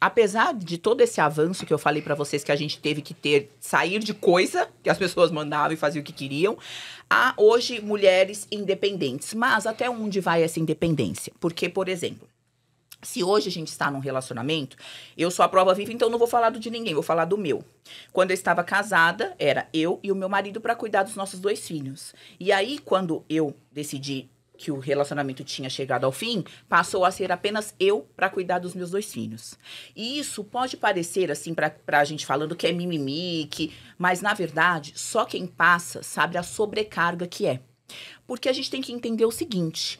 apesar de todo esse avanço que eu falei para vocês que a gente teve que ter, sair de coisa que as pessoas mandavam e faziam o que queriam, há hoje mulheres independentes. Mas até onde vai essa independência? Porque, por exemplo, se hoje a gente está num relacionamento, eu sou a prova viva, então não vou falar do de ninguém, vou falar do meu. Quando eu estava casada, era eu e o meu marido para cuidar dos nossos dois filhos. E aí, quando eu decidi que o relacionamento tinha chegado ao fim, passou a ser apenas eu para cuidar dos meus dois filhos. E isso pode parecer assim para a gente falando que é mimimi, que, mas na verdade, só quem passa sabe a sobrecarga que é. Porque a gente tem que entender o seguinte: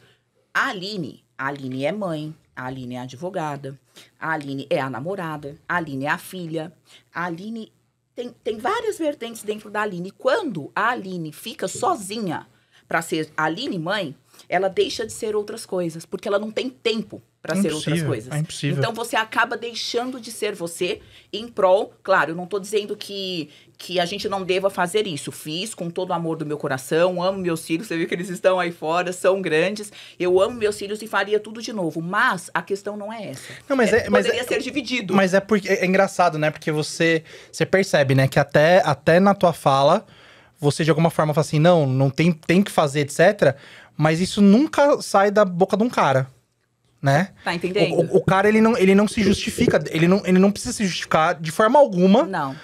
a Aline, a Aline é mãe, a Aline é advogada, a Aline é a namorada, a Aline é a filha, a Aline tem, tem várias vertentes dentro da Aline. Quando a Aline fica sozinha para ser Aline mãe, ela deixa de ser outras coisas, porque ela não tem tempo para ser outras é coisas. É impossível. Então você acaba deixando de ser você em prol, claro, eu não estou dizendo que que a gente não deva fazer isso. Fiz com todo o amor do meu coração, amo meus filhos, você viu que eles estão aí fora, são grandes. Eu amo meus filhos e faria tudo de novo, mas a questão não é essa. Não, mas é, é mas poderia é, ser dividido. Mas é porque é, é engraçado, né? Porque você você percebe, né, que até até na tua fala você de alguma forma fala assim, não, não tem, tem que fazer, etc. Mas isso nunca sai da boca de um cara, né? Tá entendendo? O, o, o cara, ele não, ele não se justifica, ele não, ele não precisa se justificar de forma alguma. Não.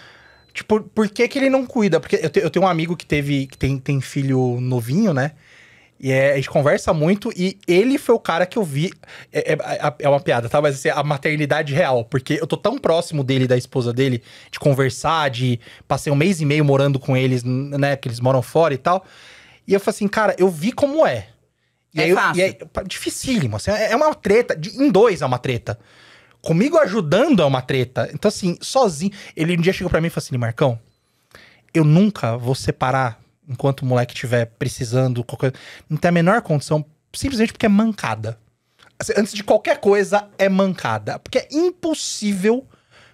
Tipo, por que, que ele não cuida? Porque eu, te, eu tenho um amigo que teve, que tem, tem filho novinho, né? E é, a gente conversa muito e ele foi o cara que eu vi. É, é, é uma piada, tá? Mas assim, a maternidade real. Porque eu tô tão próximo dele, da esposa dele, de conversar, de. Passei um mês e meio morando com eles, né? Que eles moram fora e tal. E eu falei assim, cara, eu vi como é. E é aí, fácil. e aí, dificílimo. Assim, é, é uma treta. De, em dois é uma treta. Comigo ajudando é uma treta. Então, assim, sozinho. Ele um dia chegou para mim e falou assim: Marcão, eu nunca vou separar enquanto o moleque estiver precisando, qualquer... não tem a menor condição, simplesmente porque é mancada. Assim, antes de qualquer coisa, é mancada. Porque é impossível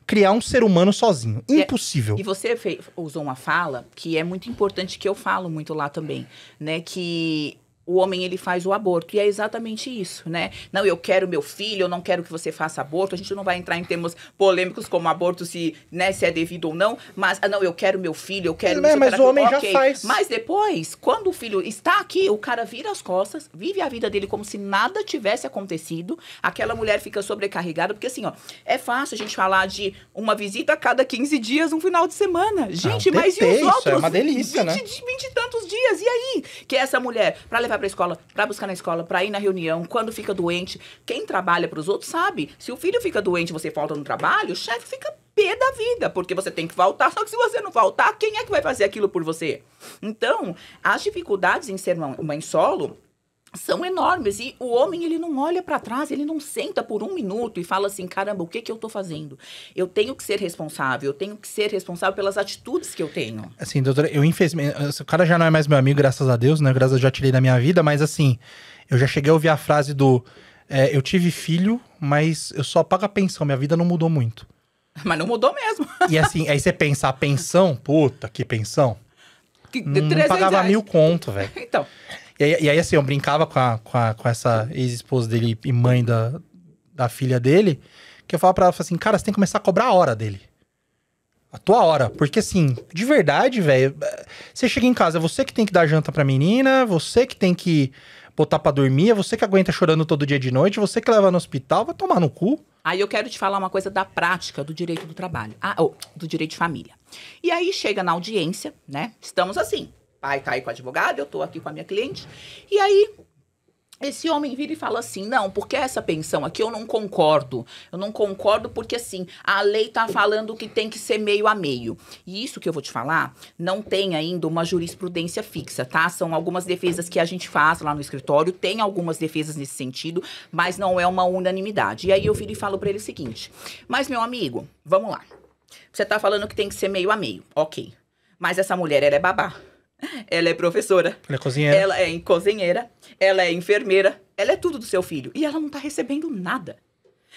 criar um ser humano sozinho. É- impossível. E, você fez, usou uma fala que é muito importante, que eu falo muito lá também, né? Que o homem ele faz o aborto. E é exatamente isso, né? Não, eu quero meu filho, eu não quero que você faça aborto. A gente não vai entrar em termos polêmicos como aborto se, né, se é devido ou não, mas ah, não, eu quero meu filho, eu quero é, mas o homem okay. já faz. Mas depois, quando o filho está aqui, o cara vira as costas, vive a vida dele como se nada tivesse acontecido. Aquela mulher fica sobrecarregada, porque assim, ó, é fácil a gente falar de uma visita a cada 15 dias, um final de semana. Ah, gente, ah, mas e os outros? É uma delícia, 20, né? 20 e tantos dias. E aí? Que é essa mulher, para levar para a escola, para buscar na escola, para ir na reunião, quando fica doente. Quem trabalha para os outros sabe. Se o filho fica doente e você falta no trabalho, o chefe fica pé da vida, porque você tem que faltar. Só que se você não faltar, quem é que vai fazer aquilo por você? Então, as dificuldades em ser mãe solo são enormes e o homem ele não olha para trás, ele não senta por um minuto e fala assim, caramba, o que que eu estou fazendo? Eu tenho que ser responsável, eu tenho que ser responsável pelas atitudes que eu tenho. Assim, doutora, eu infelizmente, o cara já não é mais meu amigo, graças a Deus, né? Graças a Deus já tirei da minha vida, mas assim, eu já cheguei a ouvir a frase do é, eu tive filho, mas eu só pago a pensão, minha vida não mudou muito. Mas não mudou mesmo. E assim, aí você pensa, a pensão, puta, que pensão. Que, não pagava reais. mil conto, velho. Então, e aí, e aí, assim, eu brincava com, a, com, a, com essa ex-esposa dele e mãe da, da filha dele, que eu falava pra ela, assim, cara, você tem que começar a cobrar a hora dele. A tua hora. Porque, assim, de verdade, velho, você chega em casa, é você que tem que dar janta pra menina, você que tem que botar pra dormir, é você que aguenta chorando todo dia de noite, você que leva no hospital, vai tomar no cu. Aí eu quero te falar uma coisa da prática do direito do trabalho, ah, oh, do direito de família. E aí chega na audiência, né? Estamos assim, pai tá aí com o advogado, eu tô aqui com a minha cliente. E aí esse homem vira e fala assim: não, porque essa pensão aqui eu não concordo. Eu não concordo porque, assim, a lei tá falando que tem que ser meio a meio. E isso que eu vou te falar não tem ainda uma jurisprudência fixa, tá? São algumas defesas que a gente faz lá no escritório, tem algumas defesas nesse sentido, mas não é uma unanimidade. E aí eu viro e falo para ele o seguinte: mas, meu amigo, vamos lá. Você tá falando que tem que ser meio a meio. Ok. Mas essa mulher, ela é babá. Ela é professora. Ela é cozinheira. Ela é cozinheira. Ela é enfermeira. Ela é tudo do seu filho. E ela não tá recebendo nada.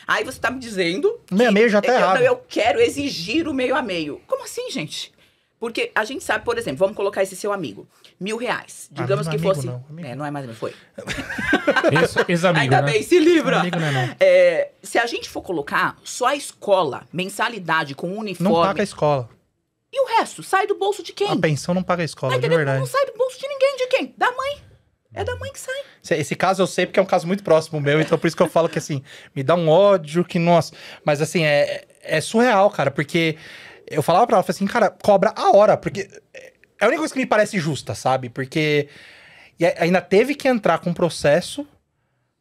Aí você tá me dizendo. Meio a meio já tá eu, errado. Eu quero exigir o meio a meio. Como assim, gente? Porque a gente sabe, por exemplo, vamos colocar esse seu amigo. Mil reais. Ah, Digamos é amigo, que fosse. Não, amigo. É, não é mais amigo, foi. Ex-amigo. Ainda né? bem, se livra. Amigo não é, não. É, se a gente for colocar só a escola, mensalidade com uniforme. Não paga a escola. E o resto? Sai do bolso de quem? A pensão não paga a escola, tá de verdade. Não sai do bolso de ninguém, de quem? Da mãe. É da mãe que sai. Esse, esse caso eu sei porque é um caso muito próximo meu, então por isso que eu falo que assim, me dá um ódio que, nossa. Mas assim, é, é surreal, cara, porque eu falava pra ela, assim, cara, cobra a hora, porque é a única coisa que me parece justa, sabe? Porque e ainda teve que entrar com um processo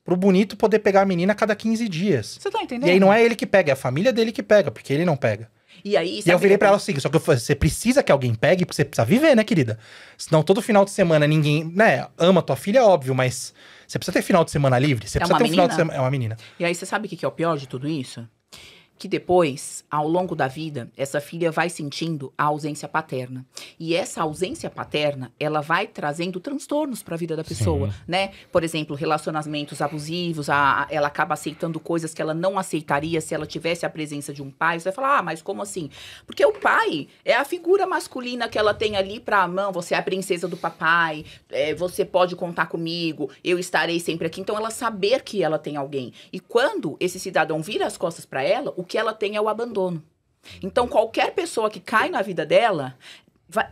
pro bonito poder pegar a menina a cada 15 dias. Você tá entendendo? E aí não é ele que pega, é a família dele que pega, porque ele não pega. E aí. E eu virei que... pra ela o assim, seguinte: só que falei, você precisa que alguém pegue, porque você precisa viver, né, querida? Senão todo final de semana ninguém, né, ama tua filha, é óbvio, mas você precisa ter final de semana livre. Você é precisa ter um final de semana. É uma menina. E aí você sabe o que é o pior de tudo isso? que depois, ao longo da vida, essa filha vai sentindo a ausência paterna. E essa ausência paterna, ela vai trazendo transtornos para a vida da pessoa, Sim. né? Por exemplo, relacionamentos abusivos, a, a, ela acaba aceitando coisas que ela não aceitaria se ela tivesse a presença de um pai. Você vai falar: "Ah, mas como assim?" Porque o pai é a figura masculina que ela tem ali para a mão, você é a princesa do papai, é, você pode contar comigo, eu estarei sempre aqui. Então ela saber que ela tem alguém. E quando esse cidadão vira as costas para ela, o que ela tem é o abandono. Então, qualquer pessoa que cai na vida dela. Vai,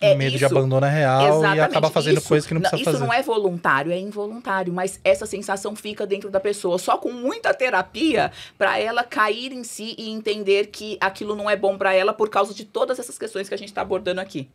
é medo isso. de abandono é real Exatamente. e acaba fazendo isso, coisas que não precisa isso fazer. Isso não é voluntário, é involuntário, mas essa sensação fica dentro da pessoa, só com muita terapia para ela cair em si e entender que aquilo não é bom para ela por causa de todas essas questões que a gente está abordando aqui.